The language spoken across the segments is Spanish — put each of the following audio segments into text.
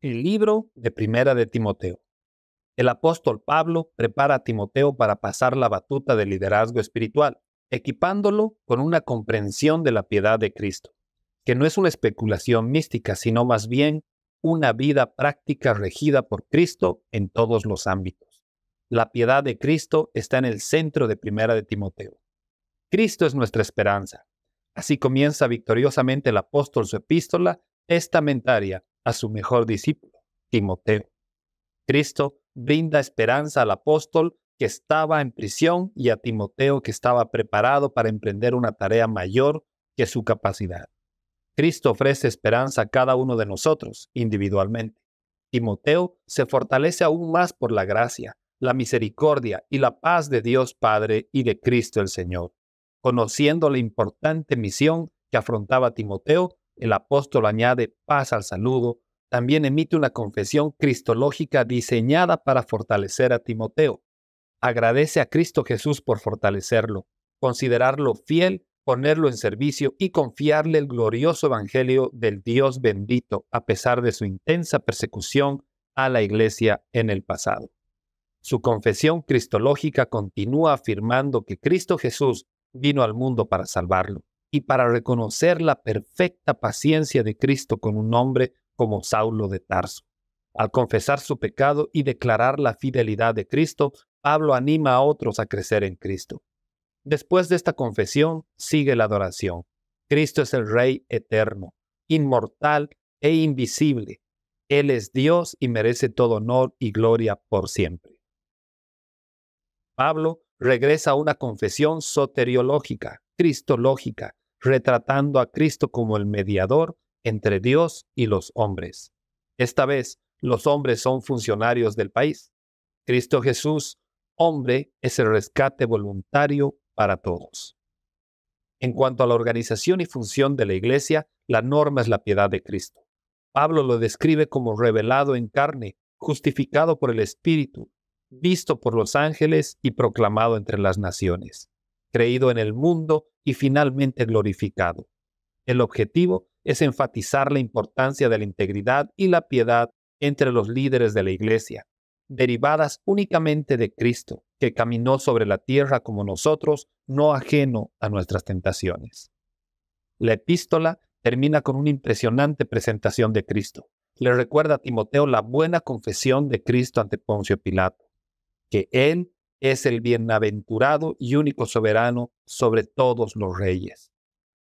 El libro de Primera de Timoteo. El apóstol Pablo prepara a Timoteo para pasar la batuta del liderazgo espiritual, equipándolo con una comprensión de la piedad de Cristo, que no es una especulación mística, sino más bien una vida práctica regida por Cristo en todos los ámbitos. La piedad de Cristo está en el centro de Primera de Timoteo. Cristo es nuestra esperanza. Así comienza victoriosamente el apóstol su epístola testamentaria a su mejor discípulo, Timoteo. Cristo brinda esperanza al apóstol que estaba en prisión y a Timoteo que estaba preparado para emprender una tarea mayor que su capacidad. Cristo ofrece esperanza a cada uno de nosotros individualmente. Timoteo se fortalece aún más por la gracia, la misericordia y la paz de Dios Padre y de Cristo el Señor. Conociendo la importante misión que afrontaba Timoteo, el apóstol añade paz al saludo, también emite una confesión cristológica diseñada para fortalecer a Timoteo. Agradece a Cristo Jesús por fortalecerlo, considerarlo fiel, ponerlo en servicio y confiarle el glorioso Evangelio del Dios bendito a pesar de su intensa persecución a la Iglesia en el pasado. Su confesión cristológica continúa afirmando que Cristo Jesús vino al mundo para salvarlo, y para reconocer la perfecta paciencia de Cristo con un hombre como Saulo de Tarso. Al confesar su pecado y declarar la fidelidad de Cristo, Pablo anima a otros a crecer en Cristo. Después de esta confesión sigue la adoración. Cristo es el Rey eterno, inmortal e invisible. Él es Dios y merece todo honor y gloria por siempre. Pablo regresa a una confesión soteriológica, cristológica, retratando a Cristo como el mediador entre Dios y los hombres. Esta vez, los hombres son funcionarios del país. Cristo Jesús, hombre, es el rescate voluntario para todos. En cuanto a la organización y función de la Iglesia, la norma es la piedad de Cristo. Pablo lo describe como revelado en carne, justificado por el Espíritu, visto por los ángeles y proclamado entre las naciones creído en el mundo y finalmente glorificado. El objetivo es enfatizar la importancia de la integridad y la piedad entre los líderes de la Iglesia, derivadas únicamente de Cristo, que caminó sobre la tierra como nosotros, no ajeno a nuestras tentaciones. La epístola termina con una impresionante presentación de Cristo. Le recuerda a Timoteo la buena confesión de Cristo ante Poncio Pilato, que Él es el bienaventurado y único soberano sobre todos los reyes.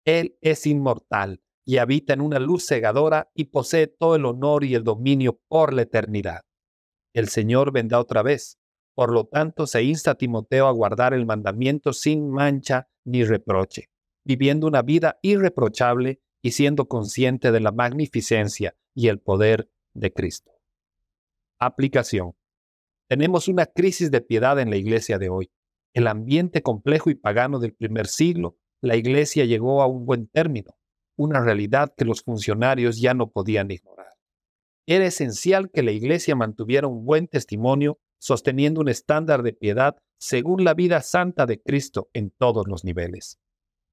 Él es inmortal y habita en una luz cegadora y posee todo el honor y el dominio por la eternidad. El Señor vendrá otra vez. Por lo tanto, se insta a Timoteo a guardar el mandamiento sin mancha ni reproche, viviendo una vida irreprochable y siendo consciente de la magnificencia y el poder de Cristo. Aplicación. Tenemos una crisis de piedad en la iglesia de hoy. El ambiente complejo y pagano del primer siglo, la iglesia llegó a un buen término, una realidad que los funcionarios ya no podían ignorar. Era esencial que la iglesia mantuviera un buen testimonio, sosteniendo un estándar de piedad según la vida santa de Cristo en todos los niveles.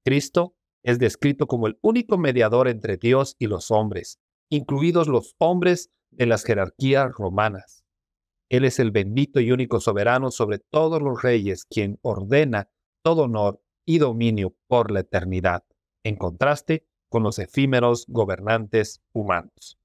Cristo es descrito como el único mediador entre Dios y los hombres, incluidos los hombres de las jerarquías romanas. Él es el bendito y único soberano sobre todos los reyes, quien ordena todo honor y dominio por la eternidad, en contraste con los efímeros gobernantes humanos.